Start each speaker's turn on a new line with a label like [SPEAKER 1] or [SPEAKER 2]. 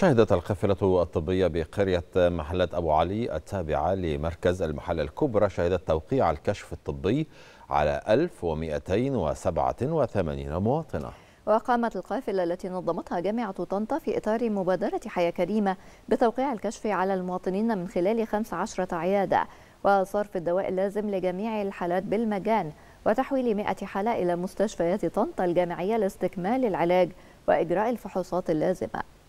[SPEAKER 1] شهدت القافلة الطبية بقرية محلة أبو علي التابعة لمركز المحلة الكبرى شهدت توقيع الكشف الطبي على 1287 مواطنة
[SPEAKER 2] وقامت القافلة التي نظمتها جامعة طنطا في إطار مبادرة حياة كريمة بتوقيع الكشف على المواطنين من خلال 15 عيادة وصرف الدواء اللازم لجميع الحالات بالمجان وتحويل 100 حالة إلى مستشفيات طنطا الجامعية لاستكمال العلاج وإجراء الفحوصات اللازمة